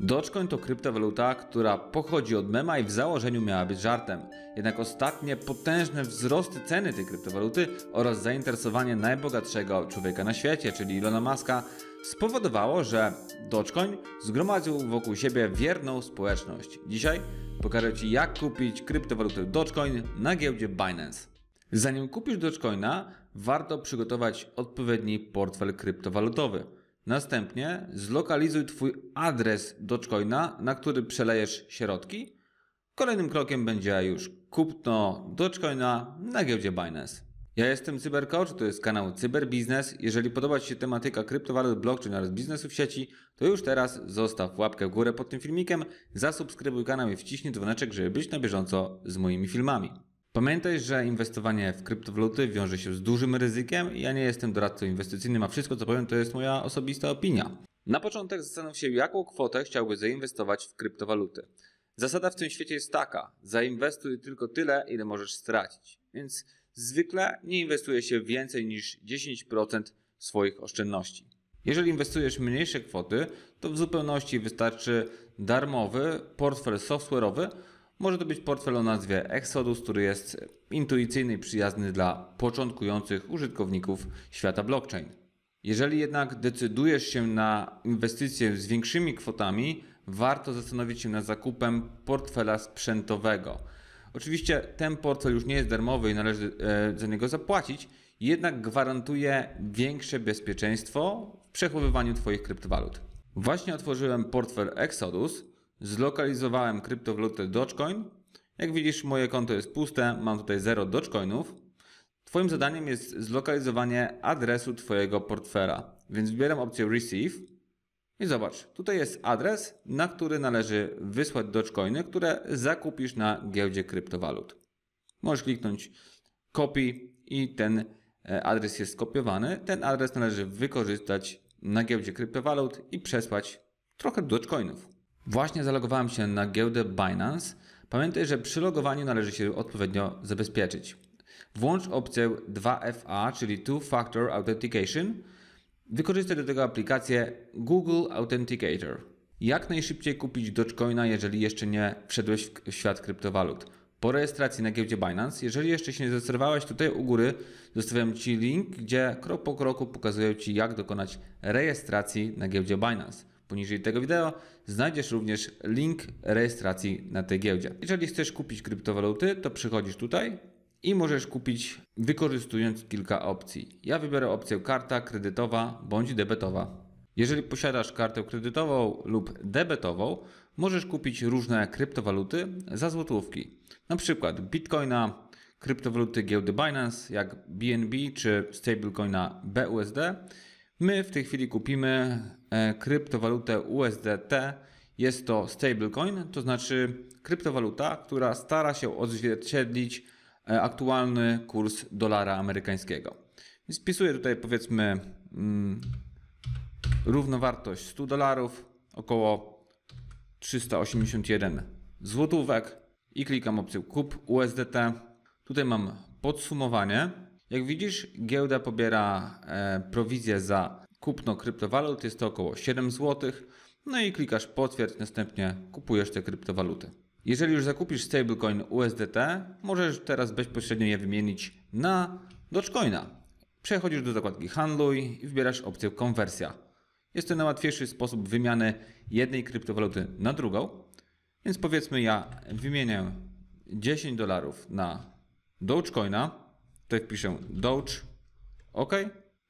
Dogecoin to kryptowaluta, która pochodzi od mema i w założeniu miała być żartem. Jednak ostatnie potężne wzrosty ceny tej kryptowaluty oraz zainteresowanie najbogatszego człowieka na świecie, czyli Ilona Maska, spowodowało, że Dogecoin zgromadził wokół siebie wierną społeczność. Dzisiaj pokażę Ci jak kupić kryptowalutę Dogecoin na giełdzie Binance. Zanim kupisz Dogecoina, warto przygotować odpowiedni portfel kryptowalutowy. Następnie zlokalizuj Twój adres Dogecoina, na który przelejesz środki. Kolejnym krokiem będzie już kupno Dogecoina na giełdzie Binance. Ja jestem CyberCoach, to jest kanał Cyberbiznes. Jeżeli podoba Ci się tematyka kryptowalut, blockchain oraz biznesu w sieci, to już teraz zostaw łapkę w górę pod tym filmikiem, zasubskrybuj kanał i wciśnij dzwoneczek, żeby być na bieżąco z moimi filmami. Pamiętaj, że inwestowanie w kryptowaluty wiąże się z dużym ryzykiem. Ja nie jestem doradcą inwestycyjnym, a wszystko co powiem to jest moja osobista opinia. Na początek zastanów się, jaką kwotę chciałby zainwestować w kryptowaluty. Zasada w tym świecie jest taka: zainwestuj tylko tyle, ile możesz stracić. Więc zwykle nie inwestuje się więcej niż 10% swoich oszczędności. Jeżeli inwestujesz mniejsze kwoty, to w zupełności wystarczy darmowy portfel software'owy, może to być portfel o nazwie Exodus, który jest intuicyjny i przyjazny dla początkujących użytkowników świata blockchain. Jeżeli jednak decydujesz się na inwestycje z większymi kwotami, warto zastanowić się nad zakupem portfela sprzętowego. Oczywiście ten portfel już nie jest darmowy i należy e, za niego zapłacić, jednak gwarantuje większe bezpieczeństwo w przechowywaniu Twoich kryptowalut. Właśnie otworzyłem portfel Exodus Zlokalizowałem kryptowalutę Dogecoin. Jak widzisz, moje konto jest puste, mam tutaj 0 Dogecoinów. Twoim zadaniem jest zlokalizowanie adresu Twojego portfela, więc wybieram opcję Receive i zobacz, tutaj jest adres, na który należy wysłać Dogecoiny, które zakupisz na giełdzie kryptowalut. Możesz kliknąć Copy i ten e, adres jest skopiowany. Ten adres należy wykorzystać na giełdzie kryptowalut i przesłać trochę Dogecoinów. Właśnie zalogowałem się na giełdę Binance. Pamiętaj, że przy logowaniu należy się odpowiednio zabezpieczyć. Włącz opcję 2FA, czyli Two Factor Authentication. Wykorzystaj do tego aplikację Google Authenticator. Jak najszybciej kupić Dogecoina, jeżeli jeszcze nie wszedłeś w świat kryptowalut? Po rejestracji na giełdzie Binance, jeżeli jeszcze się nie zarejestrowałeś, tutaj u góry zostawiam Ci link, gdzie krok po kroku pokazuję Ci, jak dokonać rejestracji na giełdzie Binance. Poniżej tego wideo znajdziesz również link rejestracji na tej giełdzie. Jeżeli chcesz kupić kryptowaluty, to przychodzisz tutaj i możesz kupić wykorzystując kilka opcji. Ja wybiorę opcję karta kredytowa bądź debetowa. Jeżeli posiadasz kartę kredytową lub debetową, możesz kupić różne kryptowaluty za złotówki. Na przykład Bitcoina, kryptowaluty giełdy Binance jak BNB czy stablecoina BUSD My w tej chwili kupimy e, kryptowalutę USDT. Jest to stablecoin, to znaczy kryptowaluta, która stara się odzwierciedlić e, aktualny kurs dolara amerykańskiego. Spisuję wpisuję tutaj powiedzmy mm, równowartość 100 dolarów, około 381 złotówek i klikam opcję kup USDT. Tutaj mam podsumowanie. Jak widzisz, giełda pobiera e, prowizję za kupno kryptowalut, jest to około 7 zł. No i klikasz potwierdź, następnie kupujesz te kryptowaluty. Jeżeli już zakupisz stablecoin USDT, możesz teraz bezpośrednio je wymienić na Dogecoina. Przechodzisz do zakładki handluj i wybierasz opcję konwersja. Jest to najłatwiejszy sposób wymiany jednej kryptowaluty na drugą. Więc powiedzmy ja wymienię 10 dolarów na Dogecoina Tutaj wpiszę piszę Doge, OK,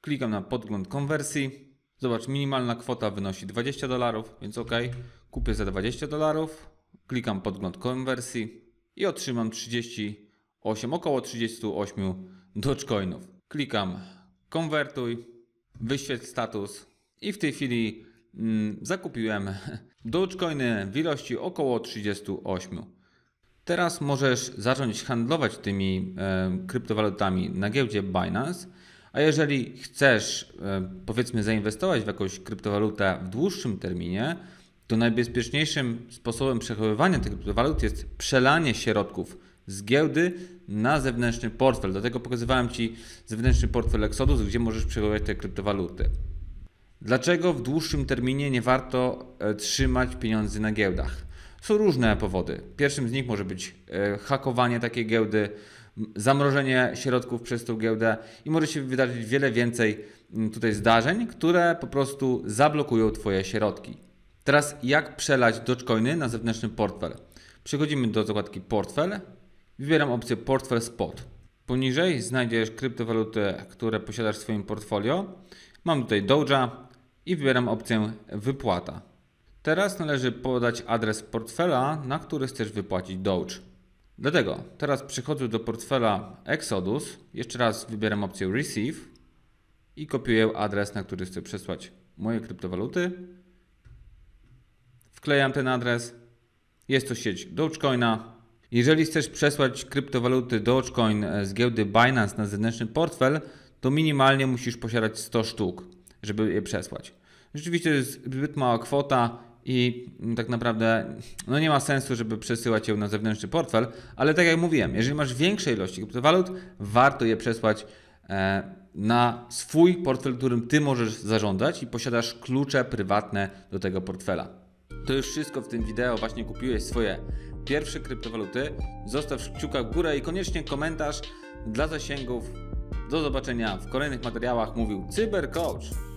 klikam na podgląd konwersji. Zobacz, minimalna kwota wynosi 20 dolarów, więc OK, kupię za 20 dolarów, klikam podgląd konwersji i otrzymam 38, około 38 Dogecoinów. Klikam konwertuj, wyświetl status i w tej chwili mm, zakupiłem Dogecoiny w ilości około 38. Teraz możesz zacząć handlować tymi e, kryptowalutami na giełdzie Binance, a jeżeli chcesz e, powiedzmy zainwestować w jakąś kryptowalutę w dłuższym terminie, to najbezpieczniejszym sposobem przechowywania tych kryptowalut jest przelanie środków z giełdy na zewnętrzny portfel. Dlatego pokazywałem Ci zewnętrzny portfel Exodus, gdzie możesz przechowywać te kryptowaluty. Dlaczego w dłuższym terminie nie warto e, trzymać pieniędzy na giełdach? Są różne powody. Pierwszym z nich może być e, hakowanie takiej giełdy, zamrożenie środków przez tą giełdę i może się wydarzyć wiele więcej tutaj zdarzeń, które po prostu zablokują Twoje środki. Teraz jak przelać Dogecoiny na zewnętrzny portfel? Przechodzimy do zakładki portfel, wybieram opcję portfel spot. Poniżej znajdziesz kryptowaluty, które posiadasz w swoim portfolio. Mam tutaj Doge'a i wybieram opcję wypłata. Teraz należy podać adres portfela, na który chcesz wypłacić Doge. Dlatego teraz przechodzę do portfela Exodus, jeszcze raz wybieram opcję Receive i kopiuję adres, na który chcę przesłać moje kryptowaluty. Wklejam ten adres. Jest to sieć Dogecoina. Jeżeli chcesz przesłać kryptowaluty Dogecoin z giełdy Binance na zewnętrzny portfel, to minimalnie musisz posiadać 100 sztuk, żeby je przesłać. Rzeczywiście to jest zbyt mała kwota i tak naprawdę no nie ma sensu, żeby przesyłać ją na zewnętrzny portfel, ale tak jak mówiłem, jeżeli masz większe ilości kryptowalut, warto je przesłać e, na swój portfel, którym ty możesz zarządzać i posiadasz klucze prywatne do tego portfela. To już wszystko w tym wideo. Właśnie kupiłeś swoje pierwsze kryptowaluty. Zostaw kciuka w górę i koniecznie komentarz dla zasięgów. Do zobaczenia w kolejnych materiałach. Mówił Cybercoach.